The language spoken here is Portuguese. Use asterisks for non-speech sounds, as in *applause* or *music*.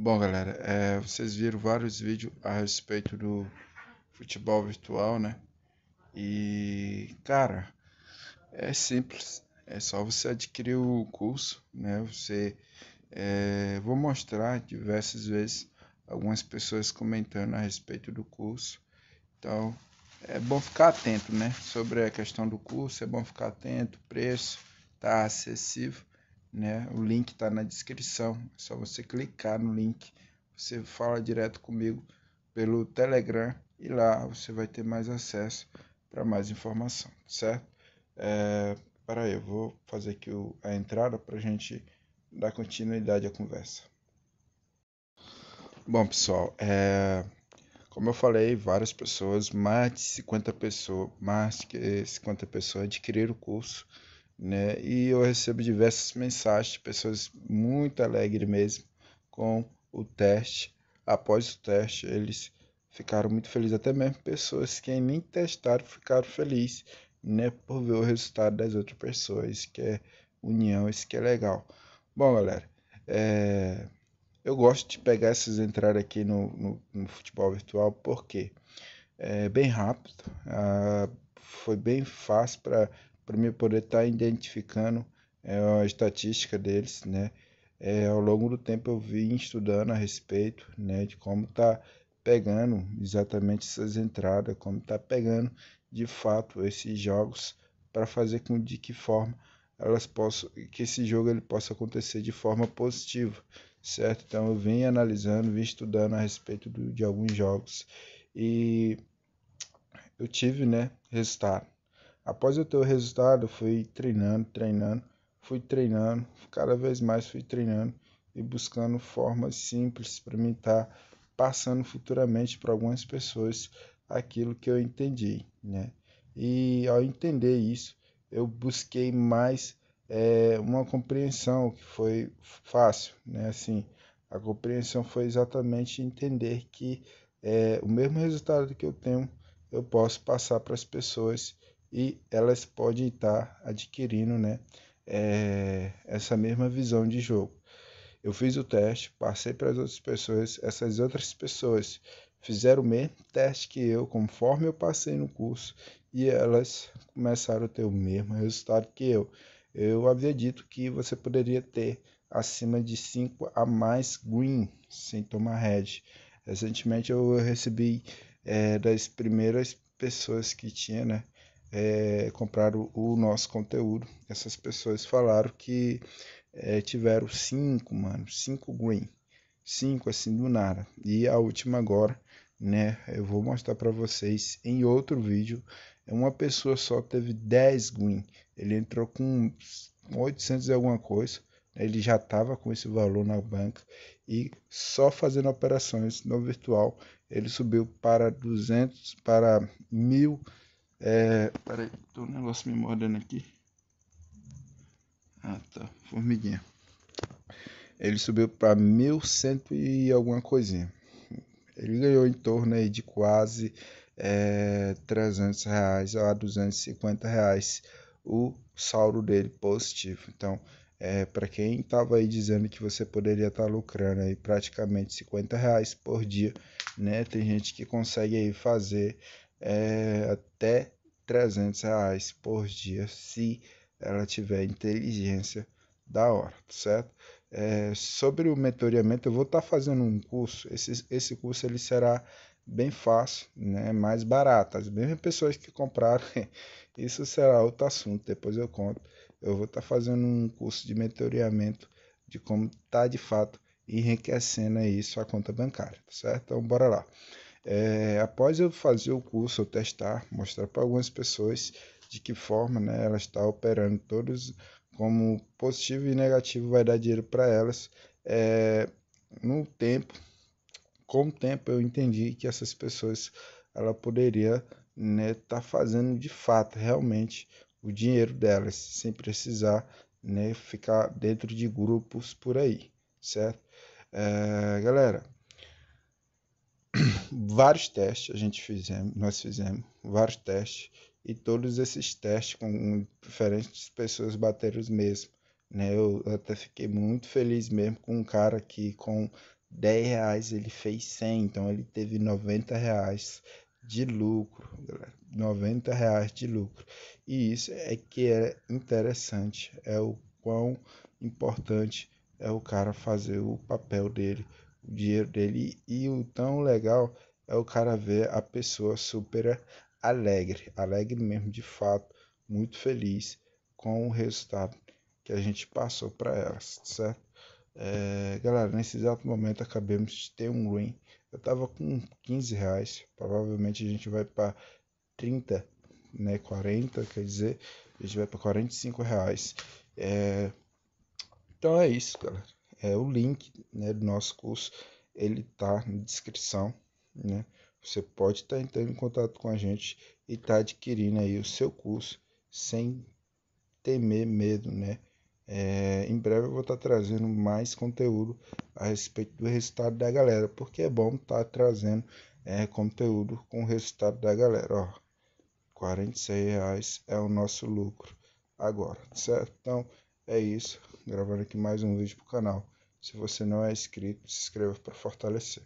Bom, galera, é, vocês viram vários vídeos a respeito do futebol virtual, né? E, cara, é simples. É só você adquirir o curso, né? Você. É, vou mostrar diversas vezes algumas pessoas comentando a respeito do curso. Então, é bom ficar atento, né? Sobre a questão do curso, é bom ficar atento, preço, tá acessível né? O link está na descrição, é só você clicar no link, você fala direto comigo pelo Telegram e lá você vai ter mais acesso para mais informação, certo? É, para aí, eu vou fazer aqui o, a entrada para a gente dar continuidade à conversa. Bom, pessoal, é, como eu falei, várias pessoas, mais de 50 pessoas, mais de 50 pessoas adquiriram o curso né? E eu recebo diversas mensagens de pessoas muito alegres mesmo com o teste. Após o teste, eles ficaram muito felizes, até mesmo pessoas que nem testaram ficaram felizes, né? Por ver o resultado das outras pessoas, que é união, isso que é legal. Bom, galera, é... eu gosto de pegar essas entradas aqui no, no, no futebol virtual, porque é bem rápido, ah, foi bem fácil para para mim poder estar tá identificando é, a estatística deles, né? É, ao longo do tempo eu vim estudando a respeito, né, de como tá pegando exatamente essas entradas, como tá pegando de fato esses jogos para fazer com de que forma elas possam que esse jogo ele possa acontecer de forma positiva, certo? Então eu vim analisando, vim estudando a respeito do, de alguns jogos e eu tive, né, resultado. Após eu ter o resultado, fui treinando, treinando, fui treinando, cada vez mais fui treinando e buscando formas simples para mim estar tá passando futuramente para algumas pessoas aquilo que eu entendi, né? E ao entender isso, eu busquei mais é, uma compreensão que foi fácil, né? Assim, a compreensão foi exatamente entender que é, o mesmo resultado que eu tenho, eu posso passar para as pessoas e elas podem estar tá adquirindo né, é, essa mesma visão de jogo. Eu fiz o teste, passei para as outras pessoas, essas outras pessoas fizeram o mesmo teste que eu, conforme eu passei no curso, e elas começaram a ter o mesmo resultado que eu. Eu havia dito que você poderia ter acima de 5 a mais green sem tomar red. Recentemente eu recebi é, das primeiras pessoas que tinha, né? é, compraram o nosso conteúdo. Essas pessoas falaram que é, tiveram cinco, mano, cinco green, cinco assim do nada. E a última agora, né? Eu vou mostrar para vocês em outro vídeo. É uma pessoa só teve 10 green. Ele entrou com 800 e alguma coisa. Né, ele já estava com esse valor na banca e só fazendo operações no virtual ele subiu para 200 para 1000 é. Peraí, tem um negócio me mordendo aqui. Ah tá, formiguinha. Ele subiu para 1100 e alguma coisinha. Ele ganhou em torno aí de quase é, 300 reais a 250 reais o saldo dele positivo. Então, é, para quem estava aí dizendo que você poderia estar tá lucrando aí praticamente 50 reais por dia, né? Tem gente que consegue aí fazer é, até 300 reais por dia se ela tiver inteligência da hora, tá certo? É, sobre o mentoreamento, eu vou estar tá fazendo um curso. Esse, esse curso ele será bem fácil, né? mais barato. As mesmas pessoas que compraram, *laughs* isso será outro assunto. Depois eu conto. Eu vou estar tá fazendo um curso de mentoreamento de como tá de fato enriquecendo isso a conta bancária, tá certo? Então bora lá. É, após eu fazer o curso, eu testar, mostrar para algumas pessoas de que forma né, ela está operando todos, como positivo e negativo vai dar dinheiro para elas. É, no tempo, com o tempo eu entendi que essas pessoas ela poderia né tá fazendo de fato realmente o dinheiro delas sem precisar né ficar dentro de grupos por aí certo é, galera vários testes a gente fizemos, nós fizemos vários testes e todos esses testes com diferentes pessoas bateram os mesmos, né? Eu até fiquei muito feliz mesmo com um cara que com 10 reais ele fez 100, então ele teve 90 reais de lucro, galera. 90 reais de lucro. E isso é que é interessante, é o quão importante é o cara fazer o papel dele o dinheiro dele. E o tão legal é o cara ver a pessoa super alegre, alegre mesmo, de fato, muito feliz com o resultado que a gente passou para elas, certo? É, galera, nesse exato momento acabamos de ter um win. Eu tava com 15 reais, provavelmente a gente vai para 30, né? 40, quer dizer, a gente vai para 45 reais. É, então é isso, galera. É, o link né, do nosso curso ele tá na descrição, né? Você pode estar tá entrando em contato com a gente e estar tá adquirindo aí o seu curso sem temer medo, né? É, em breve eu vou estar tá trazendo mais conteúdo a respeito do resultado da galera, porque é bom estar tá trazendo é, conteúdo com o resultado da galera. Ó, 46 reais é o nosso lucro agora, certo? Então é isso, gravando aqui mais um vídeo para o canal. Se você não é inscrito, se inscreva para fortalecer.